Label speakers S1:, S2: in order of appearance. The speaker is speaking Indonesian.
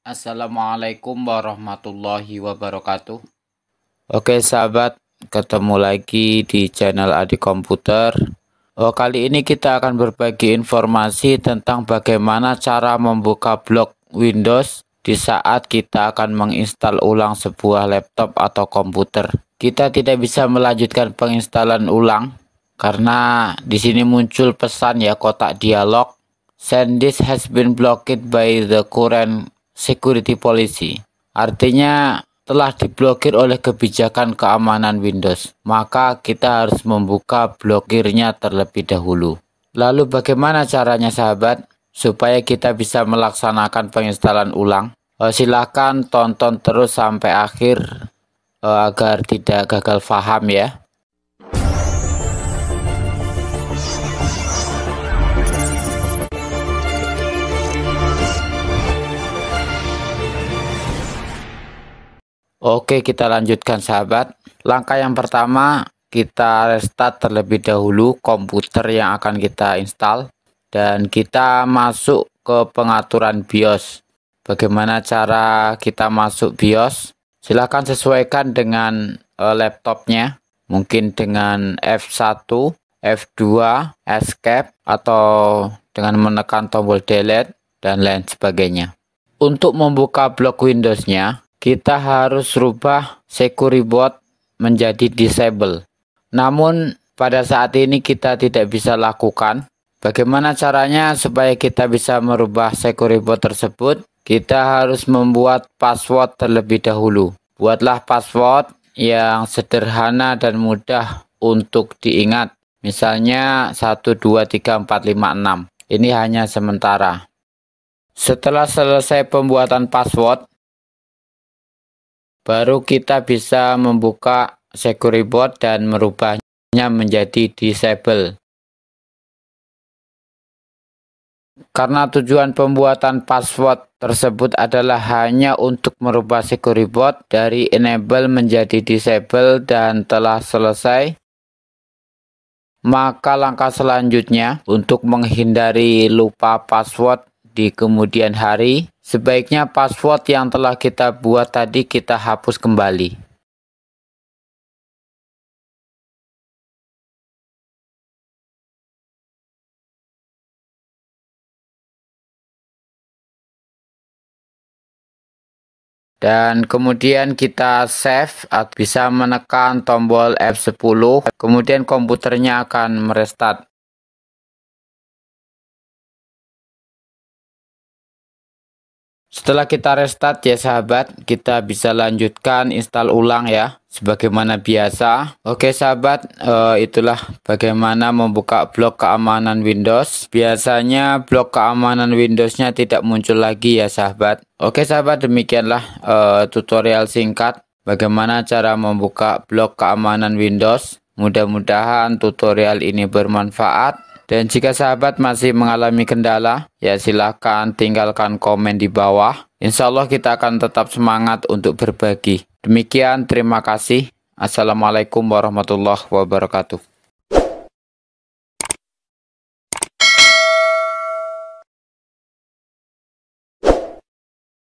S1: Assalamualaikum warahmatullahi wabarakatuh. Oke sahabat, ketemu lagi di channel Adi Komputer. Oh, kali ini kita akan berbagi informasi tentang bagaimana cara membuka blok Windows di saat kita akan menginstal ulang sebuah laptop atau komputer. Kita tidak bisa melanjutkan penginstalan ulang karena di sini muncul pesan ya kotak dialog. Send this has been blocked by the current security policy. Artinya telah diblokir oleh kebijakan keamanan Windows, maka kita harus membuka blokirnya terlebih dahulu. Lalu bagaimana caranya sahabat supaya kita bisa melaksanakan penginstalan ulang? Eh, Silahkan tonton terus sampai akhir eh, agar tidak gagal paham ya. Oke, kita lanjutkan sahabat. Langkah yang pertama, kita restart terlebih dahulu komputer yang akan kita install dan kita masuk ke pengaturan BIOS. Bagaimana cara kita masuk BIOS? Silahkan sesuaikan dengan eh, laptopnya, mungkin dengan F1, F2, Escape, atau dengan menekan tombol delete dan lain sebagainya. Untuk membuka blok Windows-nya, kita harus rubah security bot menjadi disable. Namun pada saat ini kita tidak bisa lakukan. Bagaimana caranya supaya kita bisa merubah security bot tersebut? Kita harus membuat password terlebih dahulu. Buatlah password yang sederhana dan mudah untuk diingat. Misalnya 123456. Ini hanya sementara. Setelah selesai pembuatan password, baru kita bisa membuka security board dan merubahnya menjadi disable. Karena tujuan pembuatan password tersebut adalah hanya untuk merubah security board dari enable menjadi disable dan telah selesai, maka langkah selanjutnya untuk menghindari lupa password di kemudian hari Sebaiknya password yang telah kita buat tadi kita hapus kembali. dan kemudian kita save bisa menekan tombol F10 kemudian komputernya akan merestart Setelah kita restart ya sahabat, kita bisa lanjutkan install ulang ya, sebagaimana biasa. Oke sahabat, e, itulah bagaimana membuka blok keamanan Windows. Biasanya blok keamanan Windowsnya tidak muncul lagi ya sahabat. Oke sahabat, demikianlah e, tutorial singkat bagaimana cara membuka blok keamanan Windows. Mudah-mudahan tutorial ini bermanfaat. Dan jika sahabat masih mengalami kendala, ya silahkan tinggalkan komen di bawah. Insya Allah kita akan tetap semangat untuk berbagi. Demikian, terima kasih. Assalamualaikum warahmatullahi wabarakatuh.